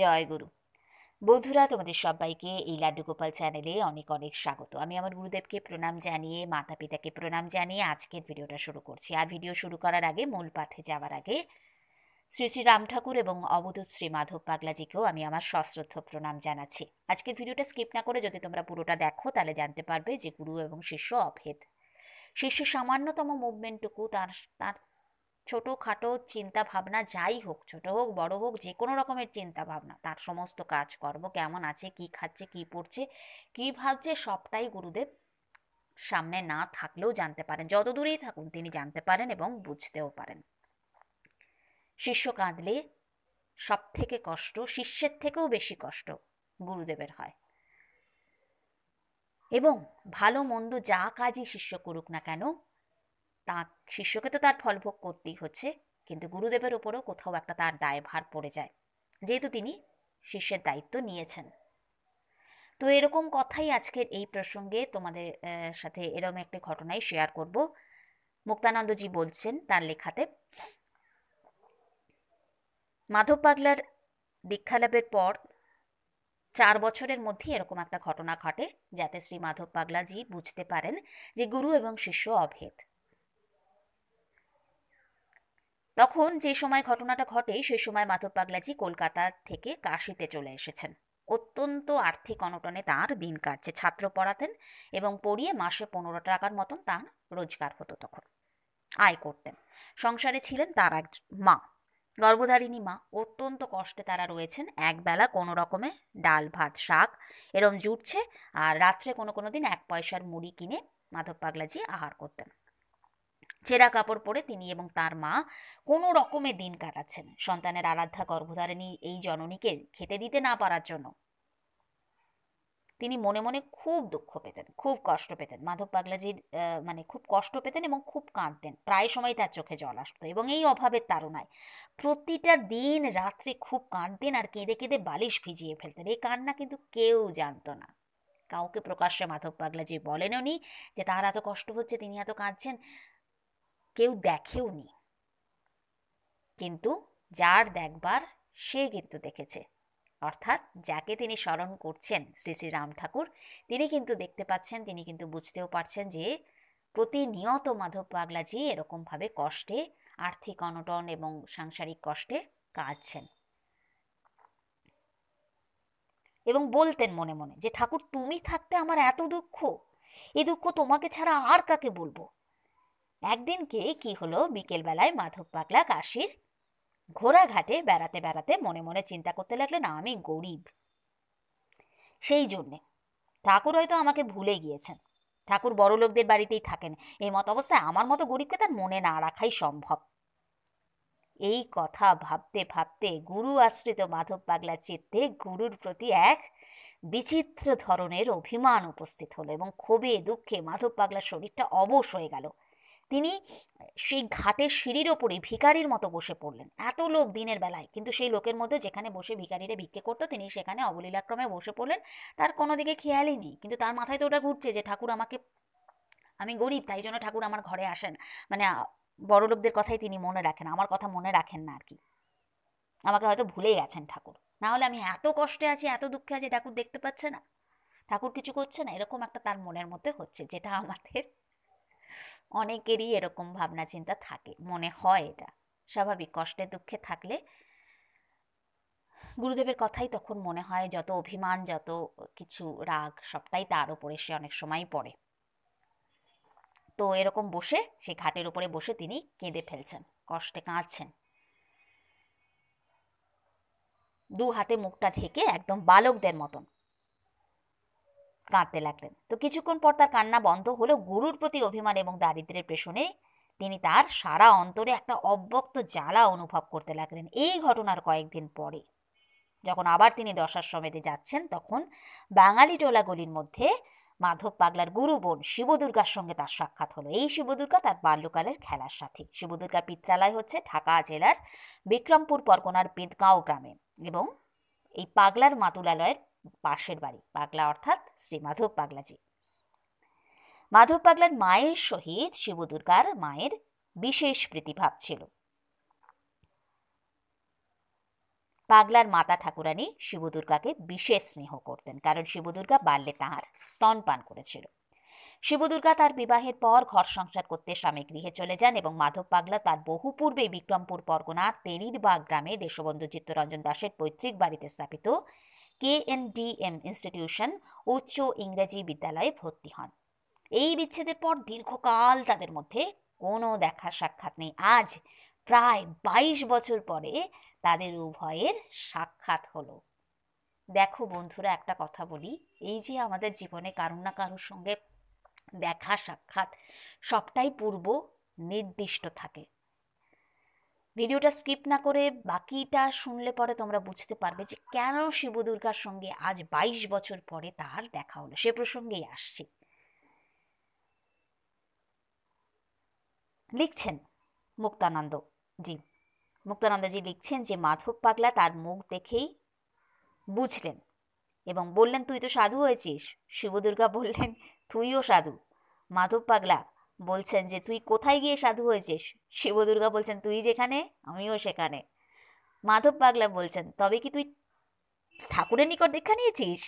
জয় গুরু বন্ধুরা তোমাদের সবাইকে এই লাড্ডু গোপাল চ্যানেলে অনেক অনেক স্বাগত আমি আমার গুরুদেবকে প্রণাম জানিয়ে মাতা পিতাকে প্রণাম জানিয়ে আজকের ভিডিওটা শুরু করছি আর ভিডিও শুরু করার আগে মূল পাঠে যাওয়ার আগে শ্রী শ্রী রাম ঠাকুর এবং অবধূত শ্রী মাধব পাগলাজিকেও আমি আমার সশ্রদ্ধ প্রণাম জানাচ্ছি আজকের ভিডিওটা স্কিপ না করে যদি তোমরা পুরোটা দেখো তাহলে জানতে পারবে যে গুরু এবং শিষ্য অভেদ শিষ্যের সামান্যতম মুভমেন্টটুকু তার তার ছোটোখাটো চিন্তাভাবনা যাই হোক ছোট হোক বড় হোক যে কোনো রকমের চিন্তাভাবনা তার সমস্ত কাজকর্ম কেমন আছে কি খাচ্ছে কি পড়ছে কি ভাবছে সবটাই গুরুদেব সামনে না থাকলেও জানতে পারেন যত দূরেই থাকুন তিনি জানতে পারেন এবং বুঝতেও পারেন শিষ্য কাঁদলে সব থেকে কষ্ট শিষ্যের থেকেও বেশি কষ্ট গুরুদেবের হয় এবং ভালো মন্দ যা কাজই শিষ্য করুক না কেন তা শিষ্যকে তো তার ফলভোগ করতেই হচ্ছে কিন্তু গুরুদেবের ওপরও কোথাও একটা তার দায়ভার পড়ে যায় যেহেতু তিনি শিষ্যের দায়িত্ব নিয়েছেন তো এরকম কথাই আজকের এই প্রসঙ্গে তোমাদের সাথে এরকম একটি ঘটনাই শেয়ার করব মুক্তানন্দজি বলছেন তার লেখাতে মাধব পাগলার দীক্ষালাভের পর চার বছরের মধ্যে এরকম একটা ঘটনা ঘটে যাতে শ্রী মাধব পাগলাজি বুঝতে পারেন যে গুরু এবং শিষ্য অভেদ তখন যে সময় ঘটনাটা ঘটে সেই সময় মাধব পাগলাজি কলকাতা থেকে কাশিতে চলে এসেছেন অত্যন্ত আর্থিক অনটনে তার দিন কাটছে ছাত্র পড়াতেন এবং পড়িয়ে মাসে পনেরো টাকার মতন তার রোজগার হতো তখন আয় করতেন সংসারে ছিলেন তার এক মা গর্ভধারিণী মা অত্যন্ত কষ্টে তারা রয়েছেন একবেলা কোনো রকমে ডাল ভাত শাক এরম জুটছে আর রাত্রে কোনো কোনো দিন এক পয়সার মুড়ি কিনে মাধব পাগলাজি আহার করতেন চেরা কাপড় পরে তিনি এবং তার মা কোনো রকমে দিন কাটাচ্ছেন সন্তানের আরাধ্যা গর্ভধারিণী এই জননীকে খেতে দিতে না পারার জন্য তিনি মনে মনে খুব দুঃখ পেতেন খুব কষ্ট পেতেন মাধব পাগলাজির মানে খুব কষ্ট পেতেন এবং খুব কাঁদতেন প্রায় সময় তার চোখে জল আসতো এবং এই অভাবের তারণায় প্রতিটা দিন রাত্রে খুব কাঁদতেন আর কেঁদে কেঁদে বালিশ ভিজিয়ে ফেলতেন এই কান্না কিন্তু কেউ জানতো না কাউকে প্রকাশ্যে মাধব পাগলাজি নি যে তার এত কষ্ট হচ্ছে তিনি এত কাঁদছেন কেউ দেখেও নি কিন্তু যার দেখবার সে কিন্তু দেখেছে অর্থাৎ যাকে তিনি স্মরণ করছেন শ্রী শ্রী রাম ঠাকুর তিনি কিন্তু দেখতে পাচ্ছেন তিনি কিন্তু বুঝতেও পারছেন যে প্রতিনিয়ত মাধব পাগলাজি এরকমভাবে কষ্টে আর্থিক অনটন এবং সাংসারিক কষ্টে কাঁদছেন এবং বলতেন মনে মনে যে ঠাকুর তুমি থাকতে আমার এত দুঃখ এ দুঃখ তোমাকে ছাড়া আর কাকে বলবো একদিনকে কি হলো বিকেলবেলায় মাধব পাগলা কাশির ঘোড়াঘাটে বেড়াতে বেড়াতে মনে মনে চিন্তা করতে লাগলেন আমি গরিব সেই জন্যে ঠাকুর হয়তো আমাকে ভুলে গিয়েছেন ঠাকুর বড় লোকদের বাড়িতেই থাকেন এই মত অবস্থায় আমার মতো গরিবকে তার মনে না রাখাই সম্ভব এই কথা ভাবতে ভাবতে গুরু আশ্রিত মাধব পাগলা চিত্তে গুরুর প্রতি এক বিচিত্র ধরনের অভিমান উপস্থিত হলো এবং ক্ষোভে দুঃখে মাধব পাগলার শরীরটা অবশ হয়ে গেল তিনি সেই ঘাটের সিঁড়ির ওপরে ভিকারির মতো বসে পড়লেন এত লোক দিনের বেলায় কিন্তু সেই লোকের মধ্যে যেখানে বসে ভিকারিরা ভিক্ষে করতো তিনি সেখানে অবলীলাক্রমে বসে পড়লেন তার কোনো দিকে খেয়ালই নেই কিন্তু তার মাথায় তো ওটা ঘুরছে যে ঠাকুর আমাকে আমি গরিব তাই জন্য ঠাকুর আমার ঘরে আসেন মানে বড় লোকদের কথাই তিনি মনে রাখেন আমার কথা মনে রাখেন না আর কি আমাকে হয়তো ভুলে গেছেন ঠাকুর না হলে আমি এত কষ্টে আছি এত দুঃখে আছি ঠাকুর দেখতে পাচ্ছে না ঠাকুর কিছু করছে না এরকম একটা তার মনের মধ্যে হচ্ছে যেটা আমাদের অনেকেরই এরকম ভাবনা চিন্তা থাকে মনে হয় এটা স্বাভাবিক কষ্টে দুঃখে থাকলে গুরুদেবের কথাই তখন মনে হয় যত অভিমান যত কিছু রাগ সবটাই তার ওপরে সে অনেক সময় পড়ে তো এরকম বসে সে ঘাটের উপরে বসে তিনি কেঁদে ফেলছেন কষ্টে কাঁদছেন দু হাতে মুখটা ঢেকে একদম বালকদের মতন কাঁদতে লাগলেন তো কিছুক্ষণ পর তার কান্না বন্ধ হলো গুরুর প্রতি অভিমান এবং দারিদ্রের পেছনে তিনি তার সারা অন্তরে একটা অব্যক্ত জ্বালা অনুভব করতে লাগলেন এই ঘটনার কয়েকদিন পরে যখন আবার তিনি দশাশ্বমেধে যাচ্ছেন তখন বাঙালি টোলাগুলির মধ্যে মাধব পাগলার গুরু বোন শিবদুর্গার সঙ্গে তার সাক্ষাৎ হলো এই শিবদুর্গা তার বাল্যকালের খেলার সাথী শিবদুর্গার পিত্রালয় হচ্ছে ঢাকা জেলার বিক্রমপুর পরগনার বেদগাঁও গ্রামে এবং এই পাগলার মাতুলালয়ের পাশের বাড়ি পাগলা অর্থাৎ শ্রী মাধব পাগলাজি মাধব পাগলার মায়ের সহিত শিব দুর্গার মায়ের বিশেষ প্রীতিভাব ছিল পাগলার মাতা ঠাকুরানি শিব দুর্গাকে বিশেষ স্নেহ করতেন কারণ শিব দুর্গা বাল্যে তাহার স্তনপান করেছিল শিব দুর্গা তার বিবাহের পর ঘর সংসার করতে স্বামী গৃহে চলে যান এবং মাধব পাগলা তার বহু পূর্বে বিক্রমপুর পরগনার তেরিরবাগ গ্রামে দেশবন্ধু চিত্তরঞ্জন দাসের পৈতৃক বাড়িতে স্থাপিত কেএনডিএম ইনস্টিটিউশন উচ্চ ইংরেজি বিদ্যালয়ে ভর্তি হন এই বিচ্ছেদের পর দীর্ঘকাল তাদের মধ্যে কোনো দেখা সাক্ষাৎ নেই আজ প্রায় ২২ বছর পরে তাদের উভয়ের সাক্ষাৎ হলো দেখো বন্ধুরা একটা কথা বলি এই যে আমাদের জীবনে কারুর না কারুর সঙ্গে দেখা সাক্ষাৎ সবটাই পূর্ব নির্দিষ্ট থাকে ভিডিওটা স্কিপ না করে বাকিটা শুনলে পরে তোমরা বুঝতে পারবে যে কেন দুর্গার সঙ্গে আজ ২২ বছর পরে তার দেখা হলো সে প্রসঙ্গেই আসছি লিখছেন মুক্তানন্দ জি মুক্তানন্দ জি লিখছেন যে মাধব পাগলা তার মুখ দেখেই বুঝলেন এবং বললেন তুই তো সাধু হয়েছিস শিবদুর্গা বললেন তুইও সাধু মাধব পাগলা বলছেন যে তুই কোথায় গিয়ে সাধু হয়েছিস শিবদুর্গা বলছেন তুই যেখানে আমিও সেখানে মাধব পাগলা বলছেন তবে কি তুই ঠাকুরের নিকট দীক্ষা নিয়েছিস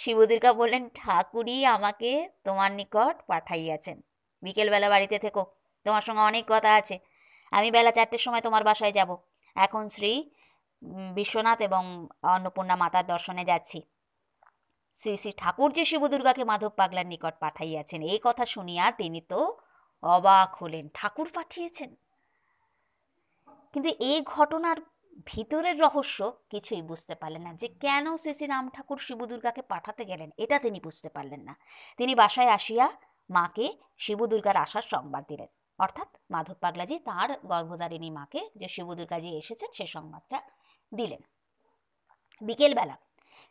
শিবদুর্গা বললেন ঠাকুরই আমাকে তোমার নিকট পাঠাইয়াছেন বিকেলবেলা বাড়িতে থেকো তোমার সঙ্গে অনেক কথা আছে আমি বেলা চারটের সময় তোমার বাসায় যাব এখন শ্রী বিশ্বনাথ এবং অন্নপূর্ণা মাতার দর্শনে যাচ্ছি শ্রী শ্রী ঠাকুর যে শিবদুর্গাকে মাধব পাগলার নিকট পাঠাইয়াছেন এই কথা শুনিয়া তিনি তো অবাক হলেন ঠাকুর পাঠিয়েছেন কিন্তু এই ঘটনার ভিতরের রহস্য কিছুই বুঝতে পারলেন না যে কেন শ্রী রাম ঠাকুর শিবদুর্গাকে পাঠাতে গেলেন এটা তিনি বুঝতে পারলেন না তিনি বাসায় আসিয়া মাকে শিবদুর্গার আসার সংবাদ দিলেন অর্থাৎ মাধব পাগলাজি তার গর্ভধারিণী মাকে যে শিবদুর্গাজি এসেছেন সে সংবাদটা দিলেন বিকেলবেলা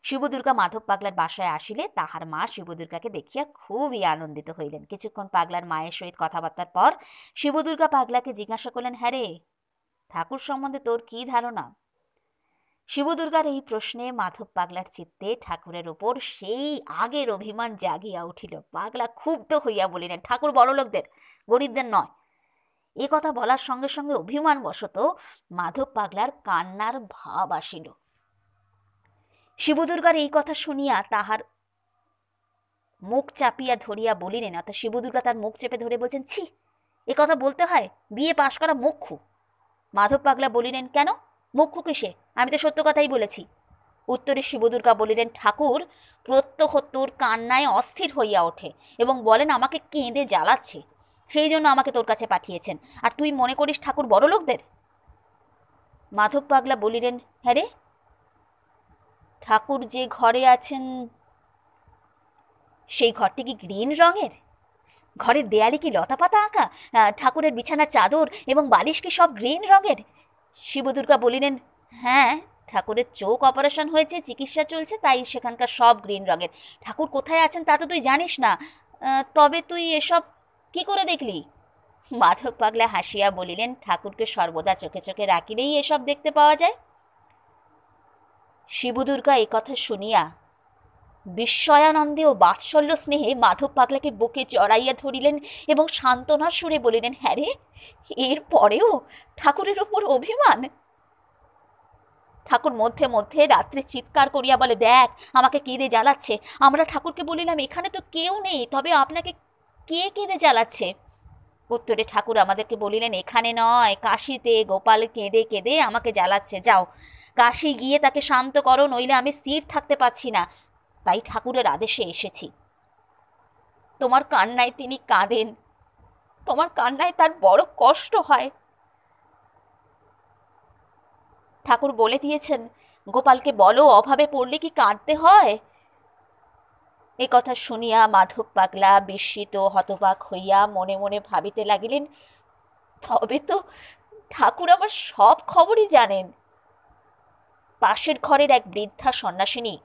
শিবদুর্গা মাধব পাগলার বাসায় আসিলে তাহার মা শিবদুর্গাকে দেখিয়া খুবই আনন্দিত হইলেন কিছুক্ষণ পাগলার মায়ের সহিত কথাবার্তার পর শিবদুর্গা পাগলাকে জিজ্ঞাসা করলেন হ্যারে ঠাকুর সম্বন্ধে তোর কি ধারণা শিবদুর্গার এই প্রশ্নে মাধব পাগলার চিত্তে ঠাকুরের ওপর সেই আগের অভিমান জাগিয়া উঠিল পাগলা ক্ষুব্ধ হইয়া বলিলেন ঠাকুর বড়লোকদের গরিবদের নয় এ কথা বলার সঙ্গে সঙ্গে অভিমানবশত মাধব পাগলার কান্নার ভাব আসিল শিবদুর্গার এই কথা শুনিয়া তাহার মুখ চাপিয়া ধরিয়া বলিলেন অর্থাৎ শিবদুর্গা তার মুখ চেপে ধরে বলছেন ছি এ কথা বলতে হয় বিয়ে পাশ করা মুখ্যু মাধব পাগলা বলিলেন কেন মুখ্যু কিসে আমি তো সত্য কথাই বলেছি উত্তরে শিবদুর্গা বলিলেন ঠাকুর প্রত্যহ তোর কান্নায় অস্থির হইয়া ওঠে এবং বলেন আমাকে কেঁদে জ্বালাচ্ছে সেই জন্য আমাকে তোর কাছে পাঠিয়েছেন আর তুই মনে করিস ঠাকুর বড় লোকদের মাধব পাগলা বলিলেন হ্যাঁ রে ঠাকুর যে ঘরে আছেন সেই ঘরটি কি গ্রিন রঙের ঘরের দেয়ালে কি লতাপাতা আঁকা ঠাকুরের বিছানা চাদর এবং বালিশ কি সব গ্রিন রঙের শিবদুর্গা বলিলেন হ্যাঁ ঠাকুরের চোখ অপারেশন হয়েছে চিকিৎসা চলছে তাই সেখানকার সব গ্রিন রঙের ঠাকুর কোথায় আছেন তা তো তুই জানিস না তবে তুই এসব কি করে দেখলি মাধব পাগলা হাসিয়া বলিলেন ঠাকুরকে সর্বদা চোখে চোখে রাখিলেই এসব দেখতে পাওয়া যায় শিবদুর্গা কথা শুনিয়া বিস্ময়ানন্দে ও বাৎসল্য স্নেহে মাধব পাগলাকে বুকে জড়াইয়া ধরিলেন এবং সান্ত্বনার সুরে বলিলেন হ্যাঁ রে এরপরেও ঠাকুরের ওপর অভিমান ঠাকুর মধ্যে মধ্যে রাত্রে চিৎকার করিয়া বলে দেখ আমাকে কেঁদে জ্বালাচ্ছে আমরা ঠাকুরকে বলিলাম এখানে তো কেউ নেই তবে আপনাকে কে কেঁদে জ্বালাচ্ছে উত্তরে ঠাকুর আমাদেরকে বলিলেন এখানে নয় কাশিতে গোপাল কেঁদে কেঁদে আমাকে জ্বালাচ্ছে যাও কাশি গিয়ে তাকে শান্ত করো নইলে আমি স্থির থাকতে পারছি না তাই ঠাকুরের আদেশে এসেছি তোমার কান্নায় তিনি কাঁদেন তোমার কান্নায় তার বড় কষ্ট হয় ঠাকুর বলে দিয়েছেন গোপালকে বলো অভাবে পড়লে কি কাঁদতে হয় এ কথা শুনিয়া মাধব পাগলা বিস্মিত হতবাক হইয়া মনে মনে ভাবিতে লাগিলেন তবে তো ঠাকুর আমার সব খবরই জানেন পাশের ঘরের এক বৃদ্ধা সন্ন্যাসিনী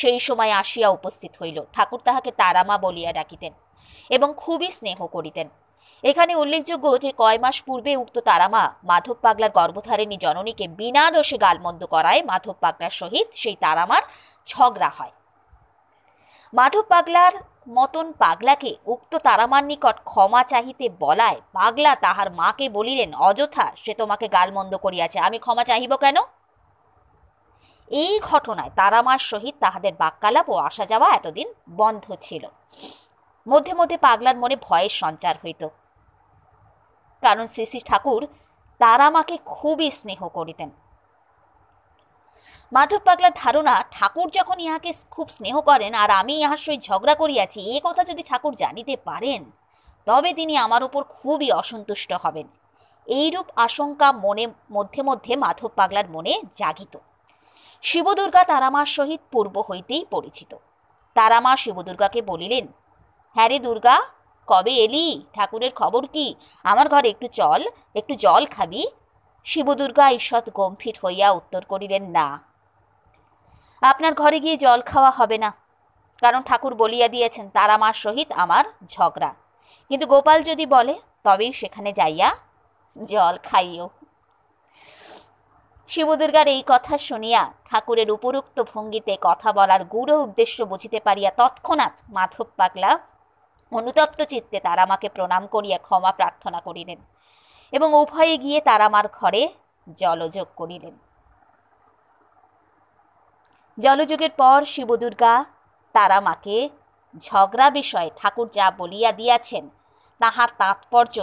সেই সময় আসিয়া উপস্থিত হইল ঠাকুর তাহাকে তারামা বলিয়া ডাকিতেন এবং খুবই স্নেহ করিতেন এখানে উল্লেখযোগ্য যে কয় মাস পূর্বে উক্ত তারামা মাধব পাগলার গর্ভধারিণী জননীকে বিনা দোষে গালমন্দ করায় মাধব পাগলার সহিত সেই তারামার ঝগড়া হয় মাধব পাগলার মতন পাগলাকে উক্ত তারামার নিকট ক্ষমা চাহিতে বলায় পাগলা তাহার মাকে বলিলেন অযথা সে তোমাকে গালমন্দ করিয়াছে আমি ক্ষমা চাহিব কেন এই ঘটনায় তারামার সহিত তাহাদের বাক্যালাপ ও আসা যাওয়া এতদিন বন্ধ ছিল মধ্যে মধ্যে পাগলার মনে ভয়ের সঞ্চার হইত কারণ শ্রী শ্রী ঠাকুর তারামাকে খুবই স্নেহ করিতেন মাধব পাগলার ধারণা ঠাকুর যখন ইহাকে খুব স্নেহ করেন আর আমি ইহার সহিত ঝগড়া করিয়াছি এ কথা যদি ঠাকুর জানিতে পারেন তবে তিনি আমার ওপর খুবই অসন্তুষ্ট হবেন এইরূপ আশঙ্কা মনে মধ্যে মধ্যে মাধব পাগলার মনে জাগিত শিবদুর্গা তারামার সহিত পূর্ব হইতেই পরিচিত তারামা শিবদুর্গাকে বলিলেন হ্যাঁ রে দুর্গা কবে এলি ঠাকুরের খবর কি আমার ঘরে একটু চল একটু জল খাবি শিবদুর্গা ঈষৎ গম্ভীর হইয়া উত্তর করিলেন না আপনার ঘরে গিয়ে জল খাওয়া হবে না কারণ ঠাকুর বলিয়া দিয়েছেন তারামার সহিত আমার ঝগড়া কিন্তু গোপাল যদি বলে তবেই সেখানে যাইয়া জল খাইও শিবদুর্গার এই কথা শুনিয়া ঠাকুরের উপরোক্ত ভঙ্গিতে কথা বলার গূঢ় উদ্দেশ্য বুঝিতে পারিয়া তৎক্ষণাৎ মাধব পাগলা অনুতপ্ত চিত্তে তারা আমাকে প্রণাম করিয়া ক্ষমা প্রার্থনা করিলেন এবং উভয়ে গিয়ে তারা আমার ঘরে জলযোগ করিলেন জলযোগের পর শিবদুর্গা তারা মাকে ঝগড়া বিষয়ে ঠাকুর যা বলিয়া দিয়াছেন তাহার তাৎপর্য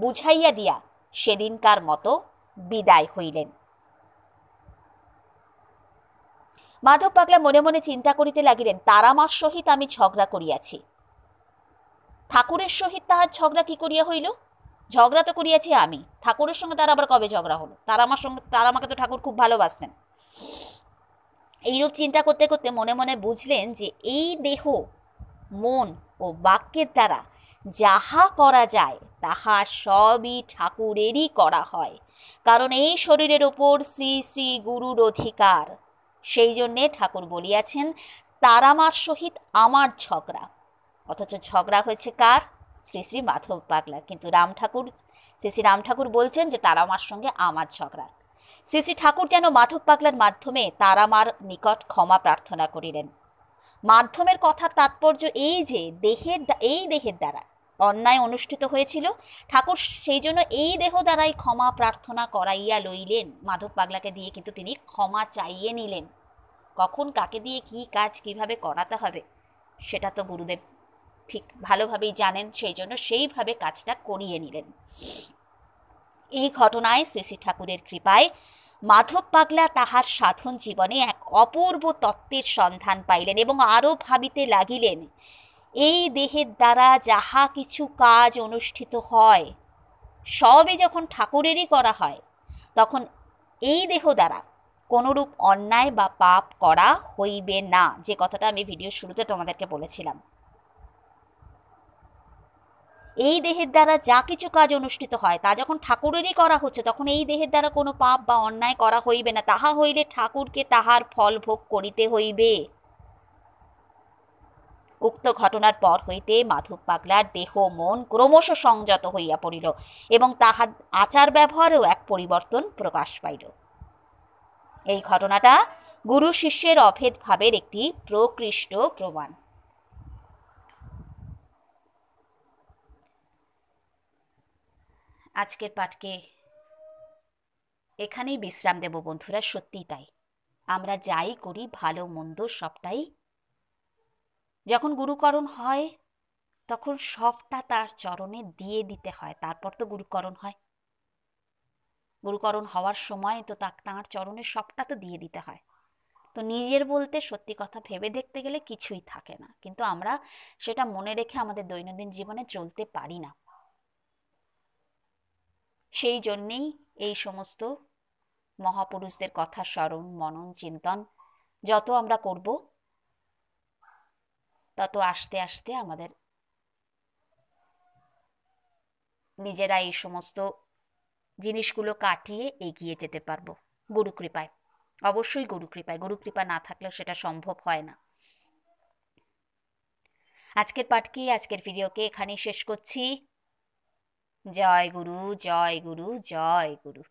বুঝাইয়া দিয়া সেদিনকার মতো বিদায় হইলেন মাধব পাগলা মনে মনে চিন্তা করিতে লাগিলেন তারামার সহিত আমি ঝগড়া করিয়াছি ঠাকুরের সহিত তাহার ঝগড়া কি করিয়া হইল ঝগড়া তো করিয়াছি আমি ঠাকুরের সঙ্গে তার আবার কবে ঝগড়া হলো তার আমার সঙ্গে তার আমাকে তো ঠাকুর খুব ভালোবাসতেন এইরূপ চিন্তা করতে করতে মনে মনে বুঝলেন যে এই দেহ মন ও বাক্যের দ্বারা যাহা করা যায় তাহা সবই ঠাকুরেরই করা হয় কারণ এই শরীরের ওপর শ্রী শ্রী গুরুর অধিকার সেই জন্যে ঠাকুর বলিয়াছেন তারামার সহিত আমার ঝগড়া অথচ ঝগড়া হয়েছে কার শ্রী শ্রী মাধব পাগলা কিন্তু রাম ঠাকুর শ্রী শ্রী রাম ঠাকুর বলছেন যে তারামার সঙ্গে আমার ঝগড়া শ্রী শ্রী ঠাকুর যেন মাধব পাগলার মাধ্যমে তারামার নিকট ক্ষমা প্রার্থনা করিলেন মাধ্যমের কথার তাৎপর্য এই যে দেহের এই দেহের দ্বারা অন্যায় অনুষ্ঠিত হয়েছিল ঠাকুর সেই জন্য এই দেহ দ্বারাই ক্ষমা প্রার্থনা করাইয়া লইলেন মাধব পাগলাকে দিয়ে কিন্তু তিনি ক্ষমা চাইয়ে নিলেন কখন কাকে দিয়ে কী কাজ কিভাবে করাতে হবে সেটা তো গুরুদেব ঠিক ভালোভাবেই জানেন সেই জন্য সেইভাবে কাজটা করিয়ে নিলেন এই ঘটনায় শ্রী শ্রী ঠাকুরের কৃপায় মাধব পাগলা তাহার সাধন জীবনে এক অপূর্ব তত্ত্বের সন্ধান পাইলেন এবং আরও ভাবিতে লাগিলেন এই দেহের দ্বারা যাহা কিছু কাজ অনুষ্ঠিত হয় সবই যখন ঠাকুরেরই করা হয় তখন এই দেহ দ্বারা কোনোরূপ অন্যায় বা পাপ করা হইবে না যে কথাটা আমি ভিডিও শুরুতে তোমাদেরকে বলেছিলাম এই দেহের দ্বারা যা কিছু কাজ অনুষ্ঠিত হয় তা যখন ঠাকুরেরই করা হচ্ছে তখন এই দেহের দ্বারা কোনো পাপ বা অন্যায় করা হইবে না তাহা হইলে ঠাকুরকে তাহার ফল ভোগ করিতে হইবে উক্ত ঘটনার পর হইতে মাধব পাগলার দেহ মন ক্রমশ সংযত হইয়া পড়িল এবং তাহার আচার ব্যবহারেও এক পরিবর্তন প্রকাশ পাইল এই ঘটনাটা গুরু শিষ্যের অভেদ ভাবের একটি প্রকৃষ্ট প্রমাণ আজকের পাঠকে এখানেই বিশ্রাম দেব বন্ধুরা সত্যি তাই আমরা যাই করি ভালো মন্দ সবটাই যখন গুরুকরণ হয় তখন সবটা তার চরণে দিয়ে দিতে হয় তারপর তো গুরুকরণ হয় গুরুকরণ হওয়ার সময় তো তা তাঁর চরণের সবটা তো দিয়ে দিতে হয় তো নিজের বলতে সত্যি কথা ভেবে দেখতে গেলে কিছুই থাকে না কিন্তু আমরা সেটা মনে রেখে আমাদের দৈনন্দিন জীবনে চলতে পারি না সেই জন্যেই এই সমস্ত মহাপুরুষদের কথা স্মরণ মনন চিন্তন যত আমরা করব তত আস্তে আস্তে আমাদের নিজেরা এই সমস্ত জিনিসগুলো কাটিয়ে এগিয়ে যেতে পারবো গুরু কৃপায় অবশ্যই গুরু কৃপায় গুরু কৃপা না থাকলেও সেটা সম্ভব হয় না আজকের পাঠকে আজকের ভিডিওকে এখানেই শেষ করছি জয় গুরু জয় গুরু জয় গুরু